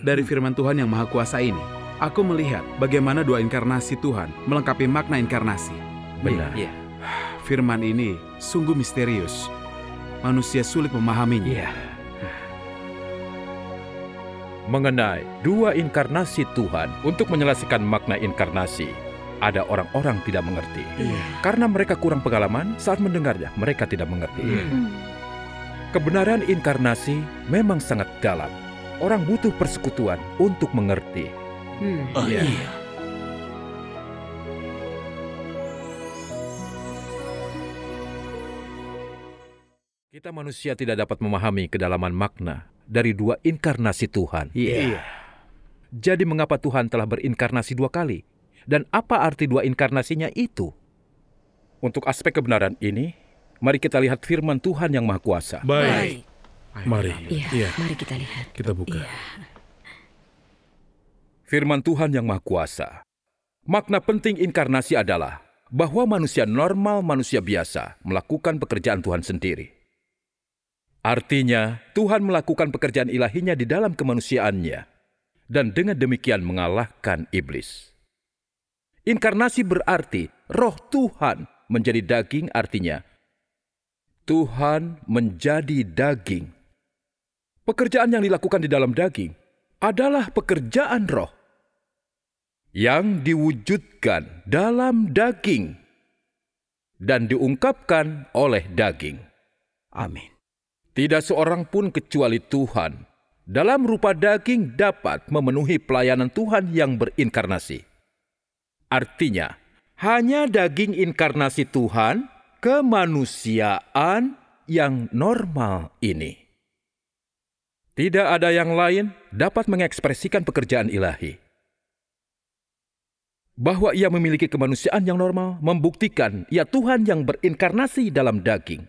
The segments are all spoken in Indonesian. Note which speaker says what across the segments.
Speaker 1: dari firman Tuhan yang Maha Kuasa ini, aku melihat bagaimana dua inkarnasi Tuhan melengkapi makna inkarnasi. Benar. Ya. Firman ini sungguh misterius. Manusia sulit memahaminya. Ya.
Speaker 2: Mengenai dua inkarnasi Tuhan, untuk menyelesaikan makna inkarnasi, ada orang-orang tidak mengerti. Ya. Karena mereka kurang pengalaman, saat mendengarnya mereka tidak mengerti. Iya. Hmm. Kebenaran inkarnasi memang sangat dalam, Orang butuh persekutuan untuk mengerti. Hmm. Oh, ya. iya. Kita manusia tidak dapat memahami kedalaman makna dari dua inkarnasi Tuhan. Iya. Yeah. Jadi mengapa Tuhan telah berinkarnasi dua kali? Dan apa arti dua inkarnasinya itu? Untuk aspek kebenaran ini, mari kita lihat firman Tuhan yang Maha Kuasa. Baik. Baik. Mari. Ya, ya. mari kita lihat. Kita buka. Ya. Firman Tuhan yang Maha Kuasa. Makna penting inkarnasi adalah bahwa manusia normal, manusia biasa melakukan pekerjaan Tuhan sendiri. Artinya, Tuhan melakukan pekerjaan ilahinya di dalam kemanusiaannya dan dengan demikian mengalahkan iblis. Inkarnasi berarti roh Tuhan menjadi daging artinya Tuhan menjadi daging Pekerjaan yang dilakukan di dalam daging adalah pekerjaan roh yang diwujudkan dalam daging dan diungkapkan oleh daging. Amin. Tidak seorang pun kecuali Tuhan dalam rupa daging dapat memenuhi pelayanan Tuhan yang berinkarnasi. Artinya, hanya daging inkarnasi Tuhan, kemanusiaan yang normal ini. Tidak ada yang lain dapat mengekspresikan pekerjaan ilahi. Bahwa ia memiliki kemanusiaan yang normal membuktikan ia Tuhan yang berinkarnasi dalam daging.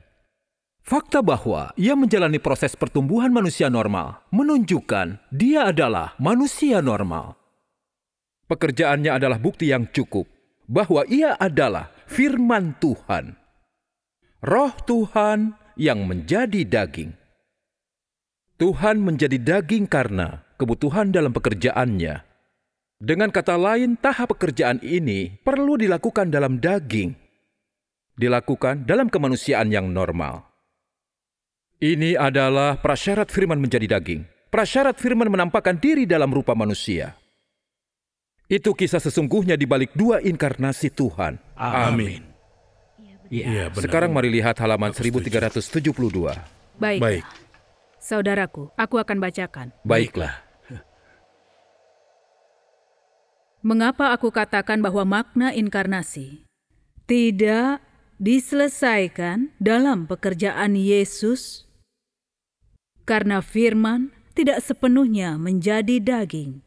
Speaker 2: Fakta bahwa ia menjalani proses pertumbuhan manusia normal menunjukkan dia adalah manusia normal. Pekerjaannya adalah bukti yang cukup bahwa ia adalah firman Tuhan. Roh Tuhan yang menjadi daging. Tuhan menjadi daging karena kebutuhan dalam pekerjaannya. Dengan kata lain, tahap pekerjaan ini perlu dilakukan dalam daging, dilakukan dalam kemanusiaan yang normal. Ini adalah prasyarat firman menjadi daging. Prasyarat firman menampakkan diri dalam rupa manusia. Itu kisah sesungguhnya di balik dua inkarnasi Tuhan. Amin. Ya, benar. Sekarang mari lihat halaman 1372. Baik. Baik.
Speaker 3: Saudaraku, aku akan bacakan. Baiklah. Mengapa aku katakan bahwa makna inkarnasi tidak diselesaikan dalam pekerjaan Yesus? Karena firman tidak sepenuhnya menjadi daging.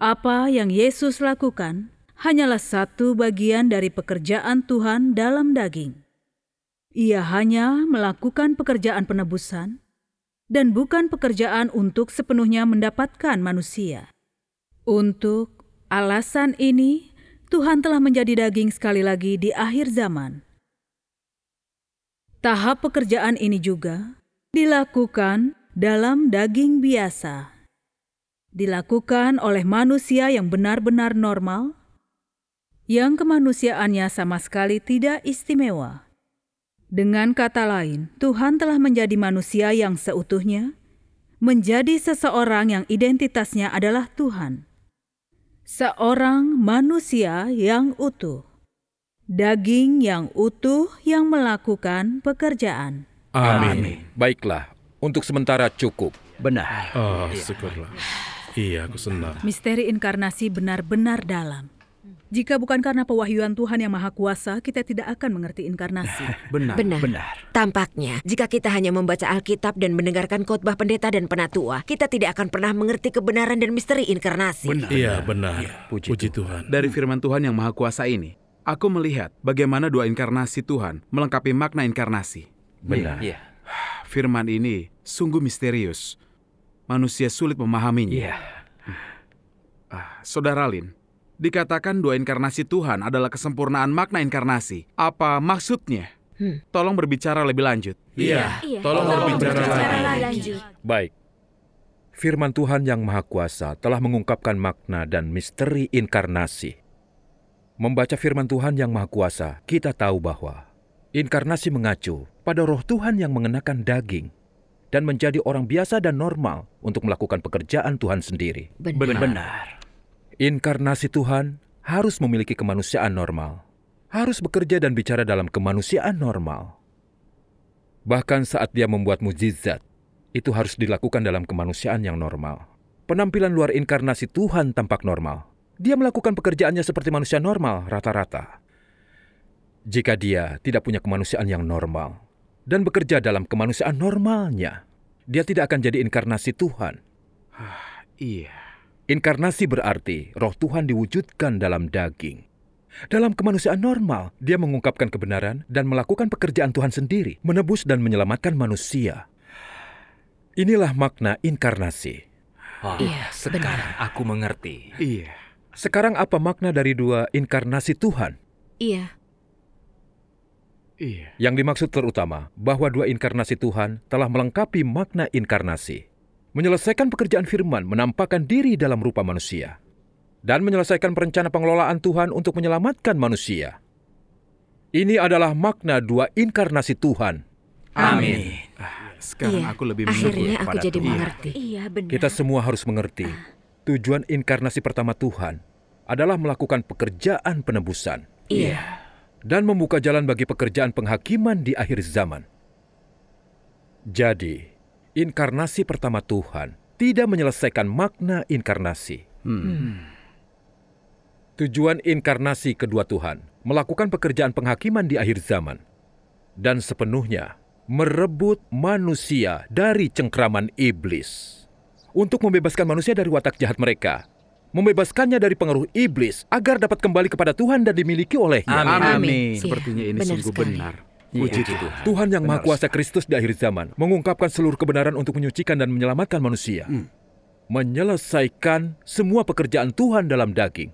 Speaker 3: Apa yang Yesus lakukan hanyalah satu bagian dari pekerjaan Tuhan dalam daging. Ia hanya melakukan pekerjaan penebusan dan bukan pekerjaan untuk sepenuhnya mendapatkan manusia. Untuk alasan ini, Tuhan telah menjadi daging sekali lagi di akhir zaman. Tahap pekerjaan ini juga dilakukan dalam daging biasa, dilakukan oleh manusia yang benar-benar normal, yang kemanusiaannya sama sekali tidak istimewa. Dengan kata lain, Tuhan telah menjadi manusia yang seutuhnya, menjadi seseorang yang identitasnya adalah Tuhan, seorang manusia yang utuh, daging yang utuh yang melakukan pekerjaan.
Speaker 2: Amin. Amin. Baiklah, untuk sementara cukup. Benar. Oh, syukurlah.
Speaker 1: Iya, aku senang.
Speaker 3: Misteri inkarnasi benar-benar dalam. Jika bukan karena pewahyuan Tuhan yang Maha Kuasa, kita tidak akan mengerti inkarnasi.
Speaker 4: Benar. Benar. Benar.
Speaker 3: Tampaknya, jika kita hanya membaca Alkitab dan mendengarkan khotbah pendeta dan penatua, kita tidak akan pernah mengerti kebenaran dan misteri inkarnasi. Benar. Iya,
Speaker 1: benar. Ya, puji, puji Tuhan. Tuhan. Dari firman Tuhan yang Maha Kuasa ini, aku melihat bagaimana dua inkarnasi Tuhan melengkapi makna inkarnasi. Benar. Iya. Firman ini sungguh misterius. Manusia sulit memahaminya. Iya. Ah, Saudara Lin, dikatakan dua inkarnasi Tuhan adalah kesempurnaan makna inkarnasi. Apa maksudnya? Hmm. Tolong berbicara lebih lanjut. Iya,
Speaker 3: yeah. tolong, tolong berbicara, berbicara lagi. lanjut.
Speaker 1: Baik. Firman Tuhan yang Maha
Speaker 2: Kuasa telah mengungkapkan makna dan misteri inkarnasi. Membaca firman Tuhan yang Maha Kuasa, kita tahu bahwa inkarnasi mengacu pada roh Tuhan yang mengenakan daging dan menjadi orang biasa dan normal untuk melakukan pekerjaan Tuhan sendiri. Benar. Benar. Inkarnasi Tuhan harus memiliki kemanusiaan normal, harus bekerja dan bicara dalam kemanusiaan normal. Bahkan saat dia membuat mujizat, itu harus dilakukan dalam kemanusiaan yang normal. Penampilan luar inkarnasi Tuhan tampak normal. Dia melakukan pekerjaannya seperti manusia normal rata-rata. Jika dia tidak punya kemanusiaan yang normal dan bekerja dalam kemanusiaan normalnya, dia tidak akan jadi inkarnasi Tuhan. Ah, iya. Inkarnasi berarti roh Tuhan diwujudkan dalam daging. Dalam kemanusiaan normal, dia mengungkapkan kebenaran dan melakukan pekerjaan Tuhan sendiri, menebus dan menyelamatkan manusia. Inilah makna inkarnasi. Oh, iya, sekarang benar. aku mengerti. Iya. Sekarang apa makna dari dua inkarnasi Tuhan? Iya. Iya. Yang dimaksud terutama bahwa dua inkarnasi Tuhan telah melengkapi makna inkarnasi menyelesaikan pekerjaan firman menampakkan diri dalam rupa manusia dan menyelesaikan perencana pengelolaan Tuhan untuk menyelamatkan manusia. Ini adalah makna dua inkarnasi Tuhan. Amin. Ah, sekarang iya, aku lebih mengerti Akhirnya aku jadi Tuhan. mengerti.
Speaker 3: Iya, benar. Kita
Speaker 2: semua harus mengerti. Ah. Tujuan inkarnasi pertama Tuhan adalah melakukan pekerjaan penebusan. Iya. iya. Dan membuka jalan bagi pekerjaan penghakiman di akhir zaman. Jadi, inkarnasi pertama Tuhan tidak menyelesaikan makna inkarnasi. Hmm. Tujuan inkarnasi kedua Tuhan melakukan pekerjaan penghakiman di akhir zaman dan sepenuhnya merebut manusia dari cengkraman iblis untuk membebaskan manusia dari watak jahat mereka, membebaskannya dari pengaruh iblis agar dapat kembali kepada Tuhan dan dimiliki olehnya. Amin. Amin. Amin. Sepertinya ini iya, benar sungguh sekali. benar. Iya. Puji ya. Tuhan. Tuhan yang Maha Kuasa Kristus di akhir zaman mengungkapkan seluruh kebenaran untuk menyucikan dan menyelamatkan manusia. Hmm. Menyelesaikan semua pekerjaan Tuhan dalam daging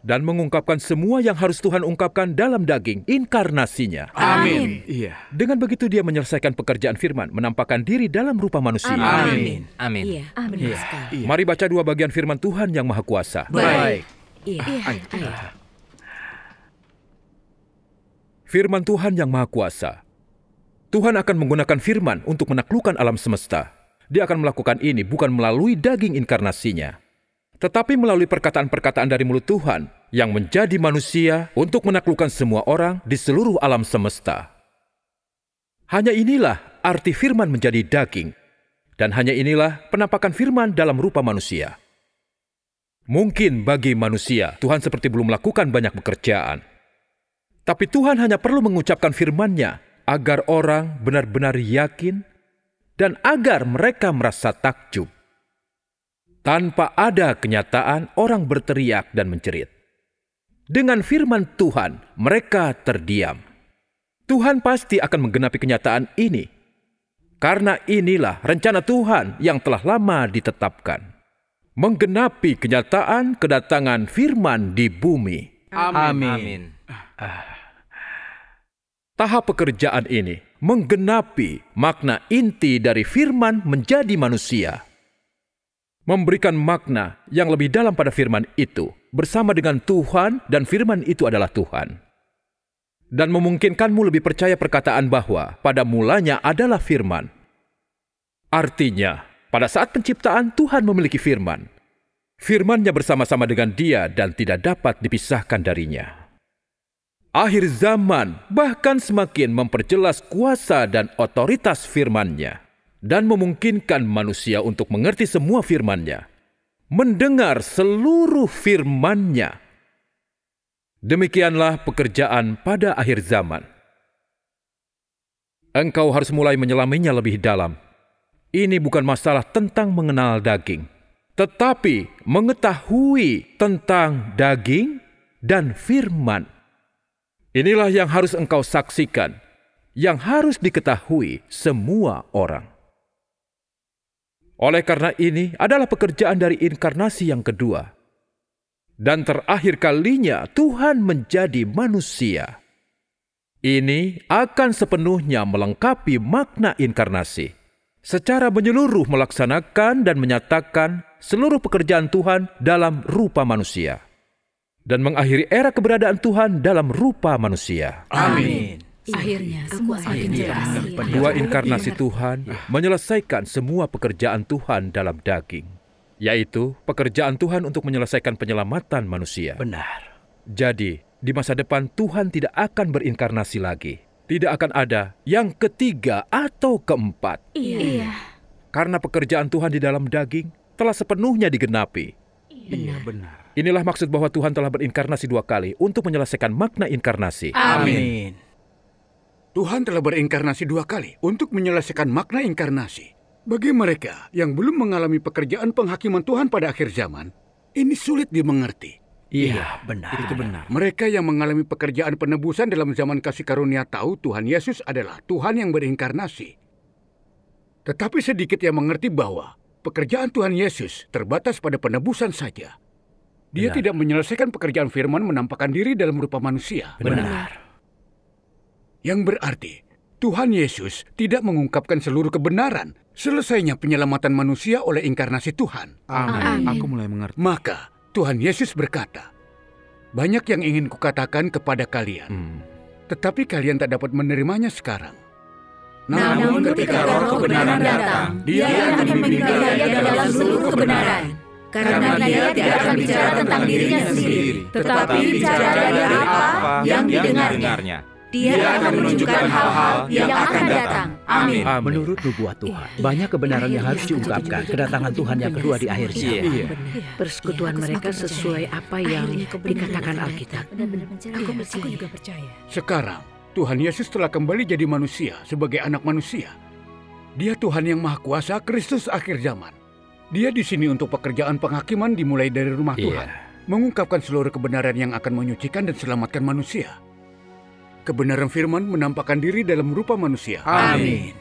Speaker 2: dan mengungkapkan semua yang harus Tuhan ungkapkan dalam daging inkarnasinya. Amin. Iya. Dengan begitu dia menyelesaikan pekerjaan firman, menampakkan diri dalam rupa manusia. Amin. Amin. Iya, amin. Iya. Mari baca dua bagian firman Tuhan yang Maha Kuasa. Baik.
Speaker 3: Iya. Iya
Speaker 2: firman Tuhan yang Maha Kuasa. Tuhan akan menggunakan firman untuk menaklukkan alam semesta. Dia akan melakukan ini bukan melalui daging inkarnasinya, tetapi melalui perkataan-perkataan dari mulut Tuhan yang menjadi manusia untuk menaklukkan semua orang di seluruh alam semesta. Hanya inilah arti firman menjadi daging, dan hanya inilah penampakan firman dalam rupa manusia. Mungkin bagi manusia, Tuhan seperti belum melakukan banyak pekerjaan, tapi Tuhan hanya perlu mengucapkan firman-Nya agar orang benar-benar yakin dan agar mereka merasa takjub. Tanpa ada kenyataan, orang berteriak dan menjerit. Dengan firman Tuhan, mereka terdiam. Tuhan pasti akan menggenapi kenyataan ini. Karena inilah rencana Tuhan yang telah lama ditetapkan. Menggenapi kenyataan kedatangan firman di bumi.
Speaker 1: Amin. Amin. Amin.
Speaker 2: Ah. Tahap pekerjaan ini menggenapi makna inti dari firman menjadi manusia. Memberikan makna yang lebih dalam pada firman itu bersama dengan Tuhan dan firman itu adalah Tuhan. Dan memungkinkanmu lebih percaya perkataan bahwa pada mulanya adalah firman. Artinya, pada saat penciptaan Tuhan memiliki firman. Firmannya bersama-sama dengan dia dan tidak dapat dipisahkan darinya akhir zaman bahkan semakin memperjelas kuasa dan otoritas firman-Nya dan memungkinkan manusia untuk mengerti semua firman-Nya, mendengar seluruh firman-Nya. Demikianlah pekerjaan pada akhir zaman. Engkau harus mulai menyelaminya lebih dalam. Ini bukan masalah tentang mengenal daging, tetapi mengetahui tentang daging dan firman. Inilah yang harus engkau saksikan, yang harus diketahui semua orang. Oleh karena ini adalah pekerjaan dari inkarnasi yang kedua. Dan terakhir kalinya Tuhan menjadi manusia. Ini akan sepenuhnya melengkapi makna inkarnasi. Secara menyeluruh melaksanakan dan menyatakan seluruh pekerjaan Tuhan dalam rupa manusia dan mengakhiri era keberadaan Tuhan dalam rupa manusia.
Speaker 3: Amin. Iya, akhirnya semua akhirnya iya.
Speaker 2: dua inkarnasi Tuhan iya. menyelesaikan semua pekerjaan Tuhan dalam daging, yaitu pekerjaan Tuhan untuk menyelesaikan penyelamatan manusia. Benar. Jadi, di masa depan Tuhan tidak akan berinkarnasi lagi. Tidak akan ada yang ketiga atau keempat. Iya. Karena pekerjaan Tuhan di dalam daging telah sepenuhnya digenapi Iya, benar. Inilah maksud bahwa Tuhan telah berinkarnasi dua kali untuk menyelesaikan makna
Speaker 4: inkarnasi. Amin. Tuhan telah berinkarnasi dua kali untuk menyelesaikan makna inkarnasi. Bagi mereka yang belum mengalami pekerjaan penghakiman Tuhan pada akhir zaman, ini sulit dimengerti. Iya, iya benar. Itu benar. Mereka yang mengalami pekerjaan penebusan dalam zaman kasih karunia tahu Tuhan Yesus adalah Tuhan yang berinkarnasi. Tetapi sedikit yang mengerti bahwa pekerjaan Tuhan Yesus terbatas pada penebusan saja. Dia Benar. tidak menyelesaikan pekerjaan firman menampakkan diri dalam rupa manusia. Benar. Yang berarti, Tuhan Yesus tidak mengungkapkan seluruh kebenaran selesainya penyelamatan manusia oleh inkarnasi Tuhan. Amin. Amin. Aku mulai mengerti. Maka Tuhan Yesus berkata, banyak yang ingin kukatakan kepada kalian, hmm. tetapi kalian tak dapat menerimanya sekarang.
Speaker 3: Namun ketika roh kebenaran datang, dia akan membimbing kalian dalam seluruh kebenaran. Karena dia tidak akan bicara tentang dirinya sendiri, tetapi bicara dari apa yang didengarnya. Dia akan menunjukkan hal-hal yang akan datang. Amin. Amin.
Speaker 5: Menurut nubuat Tuhan, iya, iya. banyak kebenaran yang iya, harus diungkapkan kedatangan Tuhan yang kedua di akhir zaman. Iya.
Speaker 3: Persekutuan mereka sesuai apa yang dikatakan Alkitab. Aku juga percaya.
Speaker 4: Sekarang, Tuhan Yesus telah kembali jadi manusia sebagai anak manusia. Dia Tuhan yang Maha Kuasa, Kristus akhir zaman. Dia di sini untuk pekerjaan penghakiman dimulai dari rumah iya. Tuhan, mengungkapkan seluruh kebenaran yang akan menyucikan dan selamatkan manusia. Kebenaran firman menampakkan diri dalam rupa manusia. Amin.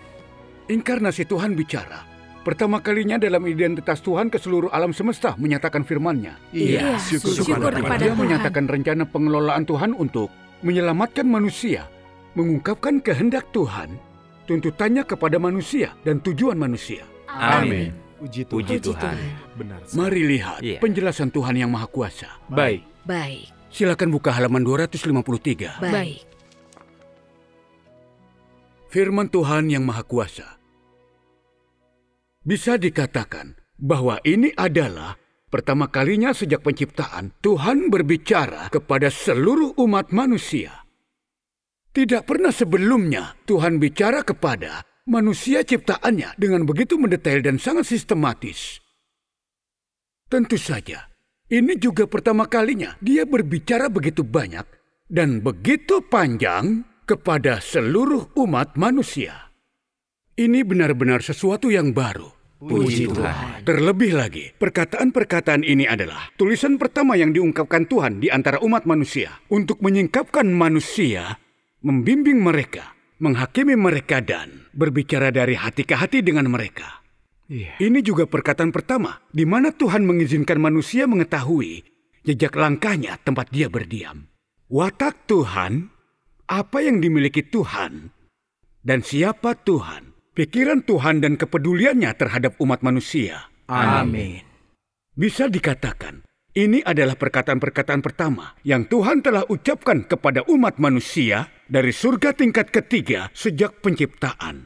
Speaker 4: Inkarnasi Tuhan bicara. Pertama kalinya dalam identitas Tuhan ke seluruh alam semesta menyatakan firman-Nya. Iya, yeah. syukur, syukur kepada Dia menyatakan rencana pengelolaan Tuhan untuk menyelamatkan manusia mengungkapkan kehendak Tuhan, tuntutannya kepada manusia dan tujuan manusia. Amin. Puji Tuhan. Puji Tuhan.
Speaker 1: Benar. Mari
Speaker 4: lihat yeah. penjelasan Tuhan yang Maha Kuasa.
Speaker 1: Baik.
Speaker 3: Baik.
Speaker 4: Silakan buka halaman 253. Baik. Firman Tuhan yang Maha Kuasa. Bisa dikatakan bahwa ini adalah pertama kalinya sejak penciptaan Tuhan berbicara kepada seluruh umat manusia. Tidak pernah sebelumnya Tuhan bicara kepada manusia ciptaannya dengan begitu mendetail dan sangat sistematis. Tentu saja, ini juga pertama kalinya dia berbicara begitu banyak dan begitu panjang kepada seluruh umat manusia. Ini benar-benar sesuatu yang baru. Puji Tuhan. Terlebih lagi, perkataan-perkataan ini adalah tulisan pertama yang diungkapkan Tuhan di antara umat manusia untuk menyingkapkan manusia membimbing mereka, menghakimi mereka dan berbicara dari hati ke hati dengan mereka. Yeah. Ini juga perkataan pertama di mana Tuhan mengizinkan manusia mengetahui jejak langkahnya tempat dia berdiam. Watak Tuhan, apa yang dimiliki Tuhan, dan siapa Tuhan, pikiran Tuhan dan kepeduliannya terhadap umat manusia. Amin. Bisa dikatakan ini adalah perkataan-perkataan pertama yang Tuhan telah ucapkan kepada umat manusia dari surga tingkat ketiga sejak penciptaan.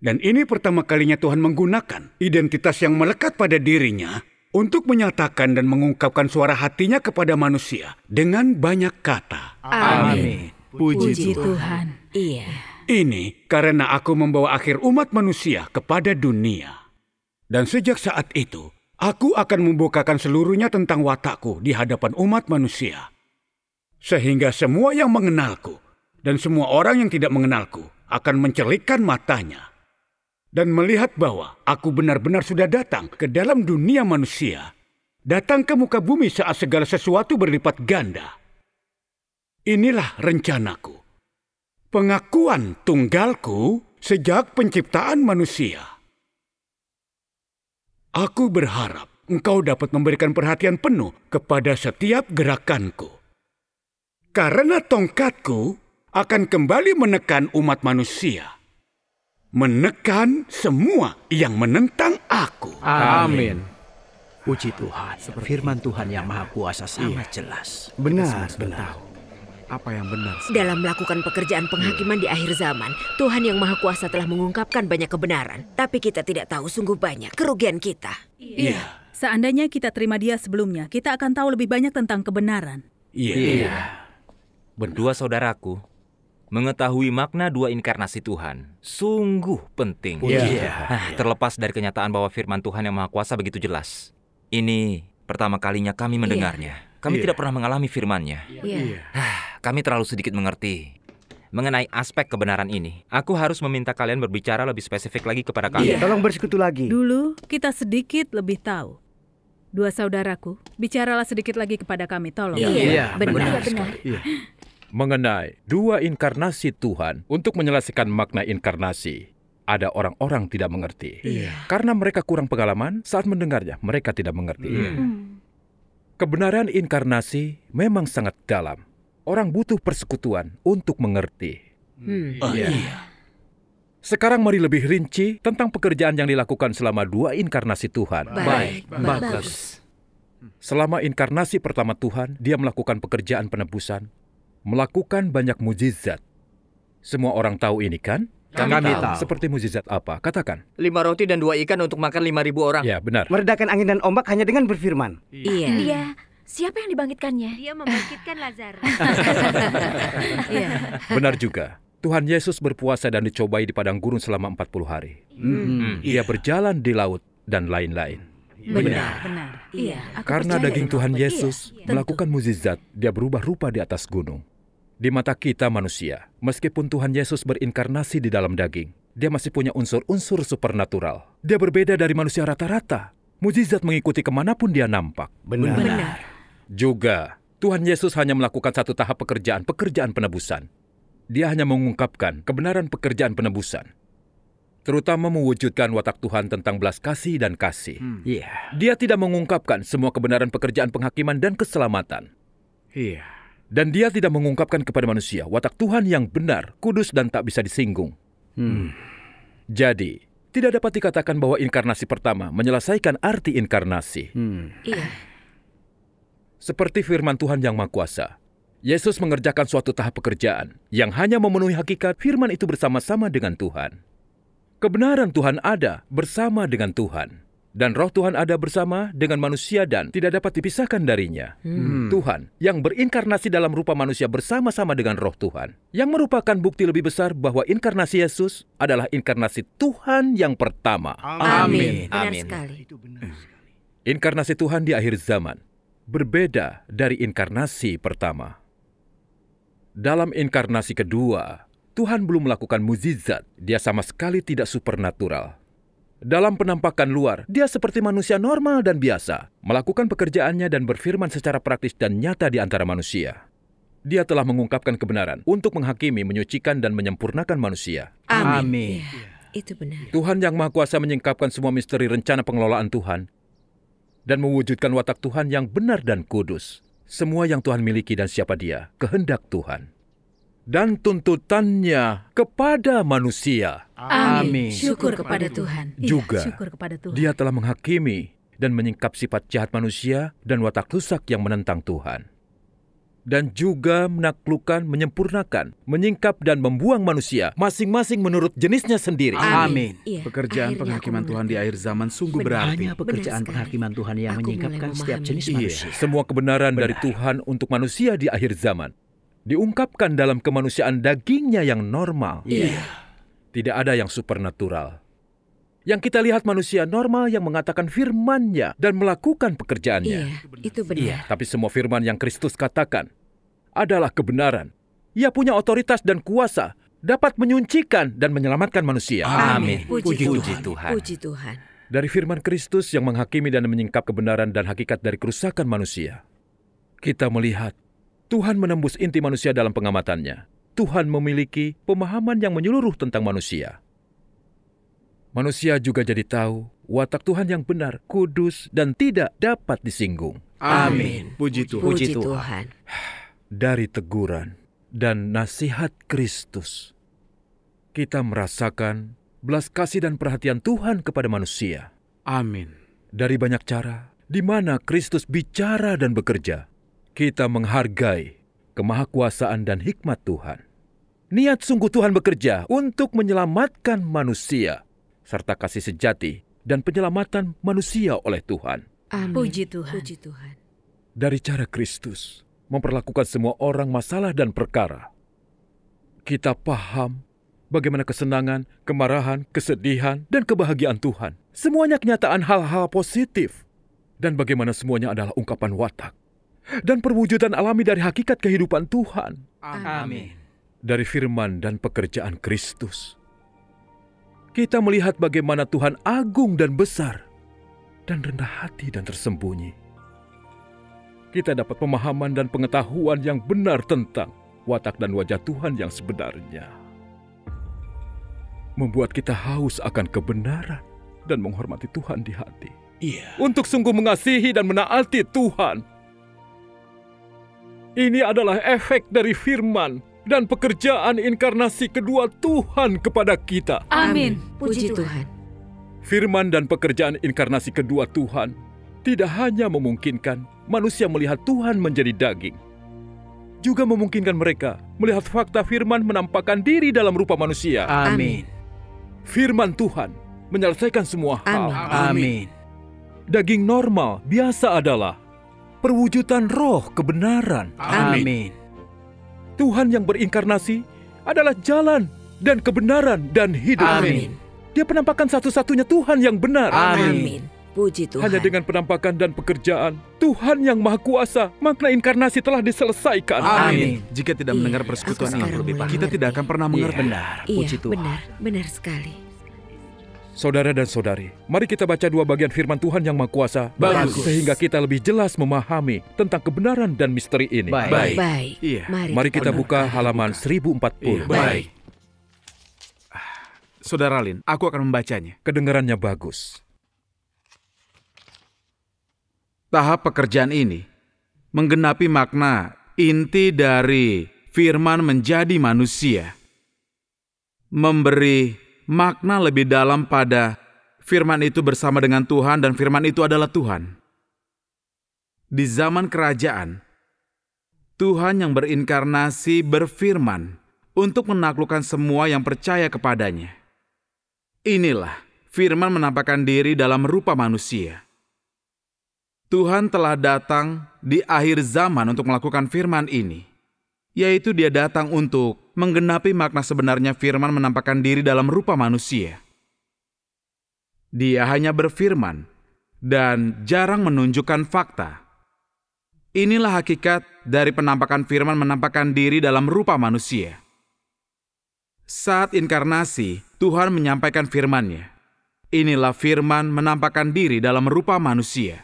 Speaker 4: Dan ini pertama kalinya Tuhan menggunakan identitas yang melekat pada dirinya untuk menyatakan dan mengungkapkan suara hatinya kepada manusia dengan banyak kata. Amin.
Speaker 3: Puji, Puji Tuhan. Tuhan. Iya.
Speaker 4: Ini karena aku membawa akhir umat manusia kepada dunia. Dan sejak saat itu, Aku akan membukakan seluruhnya tentang watakku di hadapan umat manusia. Sehingga semua yang mengenalku dan semua orang yang tidak mengenalku akan mencelikkan matanya. Dan melihat bahwa aku benar-benar sudah datang ke dalam dunia manusia. Datang ke muka bumi saat segala sesuatu berlipat ganda. Inilah rencanaku. Pengakuan tunggalku sejak penciptaan manusia. Aku berharap engkau dapat memberikan perhatian penuh kepada setiap gerakanku. Karena tongkatku akan kembali menekan umat manusia. Menekan semua yang menentang aku. Amin. Puji
Speaker 5: Tuhan, firman Tuhan yang Maha Kuasa sangat iya. jelas. Benar, benar apa
Speaker 1: yang benar.
Speaker 3: Dalam melakukan pekerjaan penghakiman di akhir zaman, Tuhan yang Maha Kuasa telah mengungkapkan banyak kebenaran. Tapi kita tidak tahu sungguh banyak kerugian kita. Iya. Yeah. Seandainya kita terima dia sebelumnya, kita akan tahu lebih banyak tentang kebenaran.
Speaker 4: Iya. Yeah. Yeah.
Speaker 2: Berdua saudaraku, mengetahui makna dua inkarnasi Tuhan sungguh penting. Yeah. Iya. Iya. Iya. Yeah. terlepas dari kenyataan bahwa firman Tuhan yang Maha Kuasa begitu jelas. Ini pertama kalinya kami mendengarnya. Yeah. Kami yeah. tidak pernah mengalami Firmannya. nya Yeah. Yeah kami terlalu sedikit mengerti. Mengenai aspek kebenaran ini, aku harus meminta kalian berbicara lebih spesifik lagi kepada kami. Yeah. Tolong
Speaker 3: bersekutu lagi. Dulu, kita sedikit lebih tahu. Dua saudaraku, bicaralah sedikit lagi kepada kami, tolong. Iya, yeah. yeah. benar. benar. Iya, benar. Yeah.
Speaker 2: Mengenai dua inkarnasi Tuhan, untuk menyelesaikan makna inkarnasi, ada orang-orang tidak mengerti. Yeah. Karena mereka kurang pengalaman, saat mendengarnya mereka tidak mengerti. Yeah. Hmm. Kebenaran inkarnasi memang sangat dalam orang butuh persekutuan untuk mengerti.
Speaker 3: Hmm. Oh, iya.
Speaker 2: Sekarang mari lebih rinci tentang pekerjaan yang dilakukan selama dua inkarnasi Tuhan. Baik, Baik. bagus. Selama inkarnasi pertama Tuhan, dia melakukan pekerjaan penebusan, melakukan banyak mujizat. Semua orang tahu ini kan? Kami, Kami tahu. tahu. Seperti mujizat apa? Katakan. Lima roti dan dua ikan untuk makan lima ribu orang. Ya, benar. Meredakan angin dan ombak hanya dengan berfirman. Iya. Iya.
Speaker 3: Siapa yang dibangkitkannya? Dia membangkitkan Lazarus. Iya.
Speaker 2: Benar juga. Tuhan Yesus berpuasa dan dicobai di padang gurun selama 40 hari. Hmm. Ia berjalan di laut dan lain-lain. Benar.
Speaker 3: Benar. Iya, iya Karena daging Tuhan iya, Yesus iya,
Speaker 2: melakukan mukjizat, dia berubah rupa di atas gunung. Di mata kita manusia, meskipun Tuhan Yesus berinkarnasi di dalam daging, dia masih punya unsur-unsur supernatural. Dia berbeda dari manusia rata-rata. Mujizat mengikuti kemanapun dia nampak. Benar. Benar. Juga, Tuhan Yesus hanya melakukan satu tahap pekerjaan, pekerjaan penebusan. Dia hanya mengungkapkan kebenaran pekerjaan penebusan. Terutama mewujudkan watak Tuhan tentang belas kasih dan kasih. Hmm. Yeah. Dia tidak mengungkapkan semua kebenaran pekerjaan penghakiman dan keselamatan. Yeah. Dan dia tidak mengungkapkan kepada manusia watak Tuhan yang benar, kudus, dan tak bisa disinggung. Hmm. Jadi, tidak dapat dikatakan bahwa inkarnasi pertama menyelesaikan arti inkarnasi. Hmm. Yeah. Seperti firman Tuhan yang Maha Kuasa, Yesus mengerjakan suatu tahap pekerjaan yang hanya memenuhi hakikat firman itu bersama-sama dengan Tuhan. Kebenaran Tuhan ada bersama dengan Tuhan. Dan roh Tuhan ada bersama dengan manusia dan tidak dapat dipisahkan darinya. Hmm. Tuhan yang berinkarnasi dalam rupa manusia bersama-sama dengan roh Tuhan. Yang merupakan bukti lebih besar bahwa inkarnasi Yesus adalah inkarnasi Tuhan yang pertama. Amin. Amin. Amin. Benar sekali. Inkarnasi Tuhan di akhir zaman berbeda dari inkarnasi pertama. Dalam inkarnasi kedua, Tuhan belum melakukan muzizat. Dia sama sekali tidak supernatural. Dalam penampakan luar, dia seperti manusia normal dan biasa, melakukan pekerjaannya dan berfirman secara praktis dan nyata di antara manusia. Dia telah mengungkapkan kebenaran untuk menghakimi, menyucikan, dan menyempurnakan manusia. Amin. Amin. Ya, itu benar. Tuhan Yang Maha Kuasa menyingkapkan semua misteri rencana pengelolaan Tuhan dan mewujudkan watak Tuhan yang benar dan kudus. Semua yang Tuhan miliki dan siapa dia, kehendak Tuhan. Dan tuntutannya kepada manusia. Amin. Amin. Syukur kepada
Speaker 3: Tuhan. Iya, Juga, syukur kepada Tuhan. dia
Speaker 2: telah menghakimi dan menyingkap sifat jahat manusia dan watak rusak yang menentang Tuhan dan juga menaklukkan, menyempurnakan, menyingkap dan membuang manusia masing-masing menurut jenisnya sendiri. Amin. Amin. Iya, pekerjaan penghakiman Tuhan di akhir zaman sungguh berarti. Hanya pekerjaan penghakiman Tuhan yang aku menyingkapkan setiap jenis iya. manusia. Semua kebenaran Benar. dari Tuhan untuk manusia di akhir zaman diungkapkan dalam kemanusiaan dagingnya yang normal. Iya. Tidak ada yang supernatural yang kita lihat manusia normal yang mengatakan firmannya dan melakukan pekerjaannya.
Speaker 3: Iya, itu benar. Iya,
Speaker 2: tapi semua firman yang Kristus katakan adalah kebenaran. Ia punya otoritas dan kuasa dapat menyuncikan dan menyelamatkan manusia. Amin. Puji, Puji Tuhan. Tuhan. Puji Tuhan. Dari firman Kristus yang menghakimi dan menyingkap kebenaran dan hakikat dari kerusakan manusia. Kita melihat Tuhan menembus inti manusia dalam pengamatannya. Tuhan memiliki pemahaman yang menyeluruh tentang manusia. Manusia juga jadi tahu watak Tuhan yang benar, kudus, dan tidak dapat disinggung. Amin. Puji Tuhan. Puji Tuhan. Dari teguran dan nasihat Kristus, kita merasakan belas kasih dan perhatian Tuhan kepada manusia. Amin. Dari banyak cara, di mana Kristus bicara dan bekerja, kita menghargai kemahakuasaan dan hikmat Tuhan. Niat sungguh Tuhan bekerja untuk menyelamatkan manusia serta kasih sejati dan penyelamatan manusia oleh Tuhan.
Speaker 3: Amin. Puji Tuhan. Puji Tuhan.
Speaker 2: Dari cara Kristus memperlakukan semua orang masalah dan perkara. Kita paham bagaimana kesenangan, kemarahan, kesedihan, dan kebahagiaan Tuhan. Semuanya kenyataan hal-hal positif. Dan bagaimana semuanya adalah ungkapan watak. Dan perwujudan alami dari hakikat kehidupan Tuhan. Amin. Dari firman dan pekerjaan Kristus kita melihat bagaimana Tuhan agung dan besar, dan rendah hati dan tersembunyi. Kita dapat pemahaman dan pengetahuan yang benar tentang watak dan wajah Tuhan yang sebenarnya, membuat kita haus akan kebenaran dan menghormati Tuhan di hati. Iya. Untuk sungguh mengasihi dan menaati Tuhan. Ini adalah efek dari firman dan pekerjaan inkarnasi kedua Tuhan kepada kita.
Speaker 3: Amin. Puji Tuhan.
Speaker 2: Firman dan pekerjaan inkarnasi kedua Tuhan tidak hanya memungkinkan manusia melihat Tuhan menjadi daging, juga memungkinkan mereka melihat fakta firman menampakkan diri dalam rupa manusia. Amin. Firman Tuhan menyelesaikan semua hal. Amin. Amin. Daging normal biasa adalah perwujudan roh kebenaran. Amin. Amin. Tuhan yang berinkarnasi adalah jalan dan kebenaran dan hidup. Amin. Dia penampakan satu-satunya Tuhan yang benar. Amin. Puji Tuhan. Hanya dengan penampakan dan pekerjaan, Tuhan yang Maha Kuasa, makna inkarnasi telah diselesaikan. Amin. Amin. Jika tidak mendengar iya, persekutuan ini, kita tidak akan pernah mengerti. Benar. Iya, Tuhan.
Speaker 3: Benar, benar sekali.
Speaker 2: Saudara dan saudari, mari kita baca dua bagian firman Tuhan yang Maha Kuasa Bagus. sehingga kita lebih jelas memahami tentang kebenaran dan misteri ini. Baik. Baik. Baik. Iya. Mari, mari kita buka halaman buka. 1040. Iya. Baik. Ah, saudara Lin, aku akan
Speaker 1: membacanya. Kedengarannya bagus. Tahap pekerjaan ini menggenapi makna inti dari firman menjadi manusia. Memberi makna lebih dalam pada firman itu bersama dengan Tuhan dan firman itu adalah Tuhan. Di zaman kerajaan, Tuhan yang berinkarnasi berfirman untuk menaklukkan semua yang percaya kepadanya. Inilah firman menampakkan diri dalam rupa manusia. Tuhan telah datang di akhir zaman untuk melakukan firman ini, yaitu Dia datang untuk menggenapi makna sebenarnya firman menampakkan diri dalam rupa manusia. Dia hanya berfirman dan jarang menunjukkan fakta. Inilah hakikat dari penampakan firman menampakkan diri dalam rupa manusia. Saat inkarnasi, Tuhan menyampaikan firman-Nya. Inilah firman menampakkan diri dalam rupa manusia.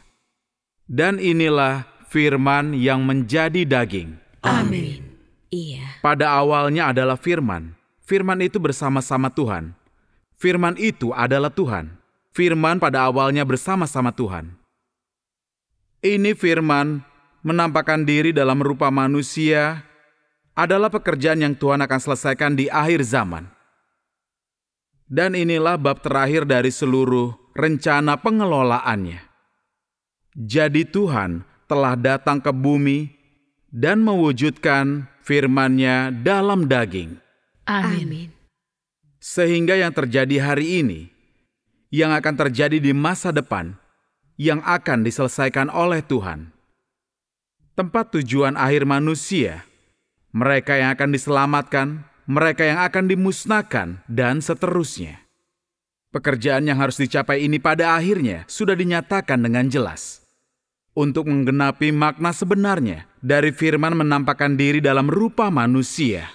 Speaker 1: Dan inilah firman yang menjadi daging. Amin. Iya. Pada awalnya adalah firman. Firman itu bersama-sama Tuhan. Firman itu adalah Tuhan. Firman pada awalnya bersama-sama Tuhan. Ini firman menampakkan diri dalam rupa manusia adalah pekerjaan yang Tuhan akan selesaikan di akhir zaman. Dan inilah bab terakhir dari seluruh rencana pengelolaannya. Jadi Tuhan telah datang ke bumi dan mewujudkan Firmannya dalam daging.
Speaker 3: Amin.
Speaker 1: Sehingga yang terjadi hari ini, yang akan terjadi di masa depan, yang akan diselesaikan oleh Tuhan. Tempat tujuan akhir manusia, mereka yang akan diselamatkan, mereka yang akan dimusnahkan, dan seterusnya. Pekerjaan yang harus dicapai ini pada akhirnya sudah dinyatakan dengan jelas. Untuk menggenapi makna sebenarnya, dari firman menampakkan diri dalam rupa manusia.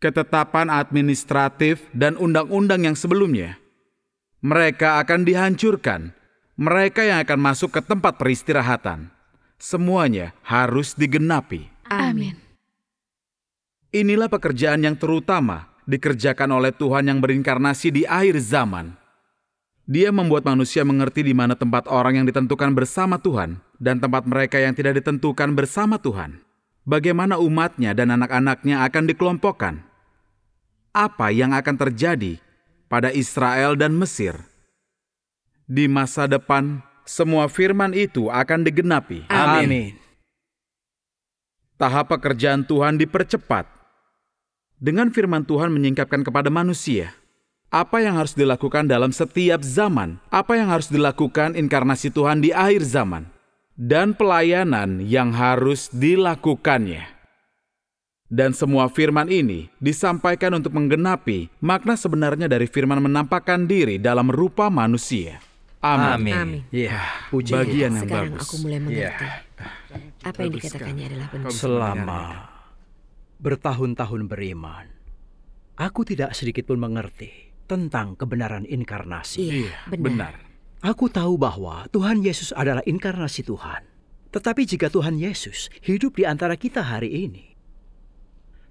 Speaker 1: Ketetapan administratif dan undang-undang yang sebelumnya, mereka akan dihancurkan. Mereka yang akan masuk ke tempat peristirahatan, semuanya harus digenapi. Amin. Inilah pekerjaan yang terutama dikerjakan oleh Tuhan yang berinkarnasi di akhir zaman. Dia membuat manusia mengerti di mana tempat orang yang ditentukan bersama Tuhan dan tempat mereka yang tidak ditentukan bersama Tuhan. Bagaimana umatnya dan anak-anaknya akan dikelompokkan? Apa yang akan terjadi pada Israel dan Mesir? Di masa depan, semua firman itu akan digenapi. Amin. Tahap pekerjaan Tuhan dipercepat dengan firman Tuhan menyingkapkan kepada manusia apa yang harus dilakukan dalam setiap zaman, apa yang harus dilakukan inkarnasi Tuhan di akhir zaman, dan pelayanan yang harus dilakukannya. Dan semua firman ini disampaikan untuk menggenapi makna sebenarnya dari firman menampakkan diri dalam rupa manusia. Amin. Amin.
Speaker 2: Ya, ya, Puji bagian yang Sekarang bagus. aku mulai ya. mengerti. Ya. Apa yang dikatakannya adalah benar.
Speaker 3: Selama
Speaker 5: bertahun-tahun beriman, aku tidak sedikit pun mengerti tentang kebenaran inkarnasi. Iya, iya, benar. benar. Aku tahu bahwa Tuhan Yesus adalah inkarnasi Tuhan. Tetapi jika Tuhan Yesus hidup di antara kita hari ini,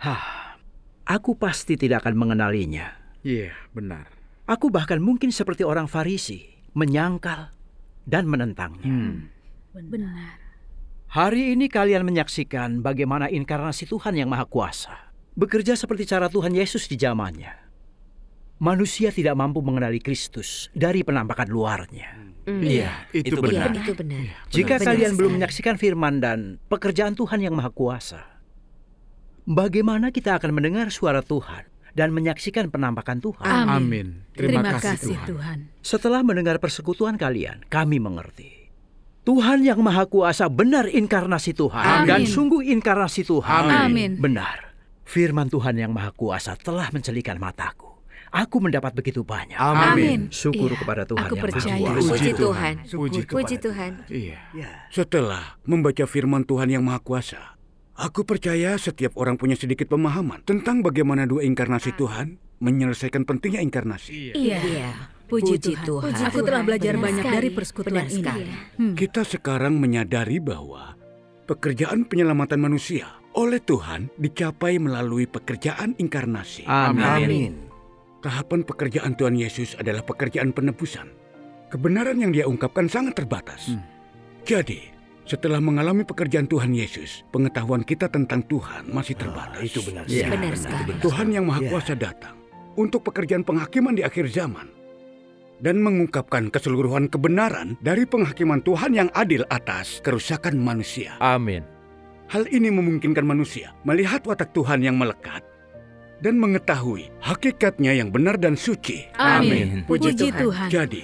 Speaker 5: hah, aku pasti tidak akan mengenalinya. Iya, yeah, benar. Aku bahkan mungkin seperti orang Farisi, menyangkal dan menentangnya. Hmm. Benar. Hari ini kalian menyaksikan bagaimana inkarnasi Tuhan yang Maha Kuasa bekerja seperti cara Tuhan Yesus di zamannya manusia tidak mampu mengenali Kristus dari penampakan luarnya.
Speaker 3: Mm. Iya, itu, itu benar. benar. Iya, itu benar. Iya, Jika benar kalian sekali. belum
Speaker 5: menyaksikan firman dan pekerjaan Tuhan yang Maha Kuasa, bagaimana kita akan mendengar suara Tuhan dan menyaksikan penampakan Tuhan? Amin. Amin. Terima, Terima kasih, kasih Tuhan. Tuhan. Setelah mendengar persekutuan kalian, kami mengerti. Tuhan yang Maha Kuasa benar inkarnasi Tuhan Amin. dan sungguh inkarnasi Tuhan. Amin. Benar. Firman Tuhan yang Maha Kuasa telah mencelikan mataku
Speaker 4: aku mendapat begitu banyak. Amin. Amin. Syukur iya. kepada Tuhan aku yang percaya. Maha Puji Tuhan. Puji, Puji Tuhan. Iya. iya. Setelah membaca firman Tuhan yang Maha Kuasa, aku percaya setiap orang punya sedikit pemahaman tentang bagaimana dua inkarnasi Tuhan menyelesaikan pentingnya inkarnasi.
Speaker 3: Iya. iya. Puji, Puji Tuhan. Tuhan. aku telah belajar Benar banyak sekali. dari persekutuan Benar ini.
Speaker 4: Hmm. Kita sekarang menyadari bahwa pekerjaan penyelamatan manusia oleh Tuhan dicapai melalui pekerjaan inkarnasi. Amin. Amin. Tahapan pekerjaan Tuhan Yesus adalah pekerjaan penebusan. Kebenaran yang dia ungkapkan sangat terbatas. Hmm. Jadi, setelah mengalami pekerjaan Tuhan Yesus, pengetahuan kita tentang Tuhan masih ah, terbatas. Oh, itu benar. Ya, benar, benar, Tuhan yang Maha iya. Kuasa ya. datang untuk pekerjaan penghakiman di akhir zaman dan mengungkapkan keseluruhan kebenaran dari penghakiman Tuhan yang adil atas kerusakan manusia. Amin. Hal ini memungkinkan manusia melihat watak Tuhan yang melekat dan mengetahui hakikatnya yang benar dan suci. Amin. Puji, Puji Tuhan. Tuhan. Jadi,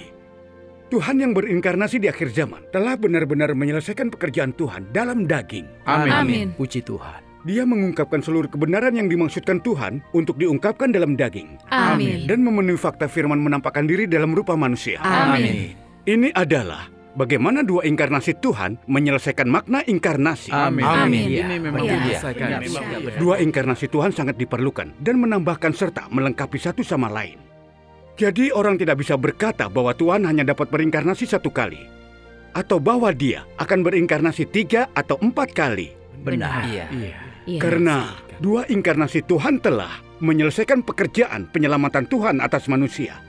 Speaker 4: Tuhan yang berinkarnasi di akhir zaman telah benar-benar menyelesaikan pekerjaan Tuhan dalam daging. Amin. Amin. Puji Tuhan. Dia mengungkapkan seluruh kebenaran yang dimaksudkan Tuhan untuk diungkapkan dalam daging. Amin. Dan memenuhi fakta firman menampakkan diri dalam rupa manusia. Amin. Ini adalah bagaimana dua inkarnasi Tuhan menyelesaikan makna inkarnasi. Amin. Amin. Amin. Ini memang ya. Ya. Dua inkarnasi Tuhan sangat diperlukan dan menambahkan serta melengkapi satu sama lain. Jadi orang tidak bisa berkata bahwa Tuhan hanya dapat berinkarnasi satu kali. Atau bahwa dia akan berinkarnasi tiga atau empat kali. Benar. Iya. Ya. Karena iya. dua inkarnasi Tuhan telah menyelesaikan pekerjaan penyelamatan Tuhan atas manusia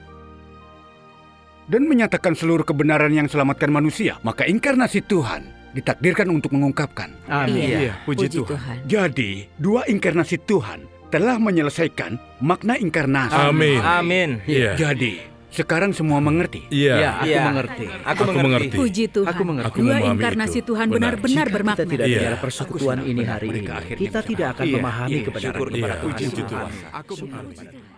Speaker 4: dan menyatakan seluruh kebenaran yang selamatkan manusia, maka inkarnasi Tuhan ditakdirkan untuk mengungkapkan. Amin. Iya, iya, Puji, Puji Tuhan. Tuhan. Jadi, dua inkarnasi Tuhan telah menyelesaikan makna inkarnasi. Amin. Amin. Iya. iya. Jadi, sekarang semua mengerti. Iya, ya, aku, ya. Mengerti. Aku, aku mengerti. Aku mengerti. Puji
Speaker 3: Tuhan. Aku mengerti. Aku Dua inkarnasi itu. Tuhan benar-benar bermakna. Kita tidak ya.
Speaker 4: persekutuan ini hari ini,
Speaker 5: kita tidak akan iya. memahami ya. kebenaran kepada Tuhan. Puji Tuhan.
Speaker 2: Aku mengerti.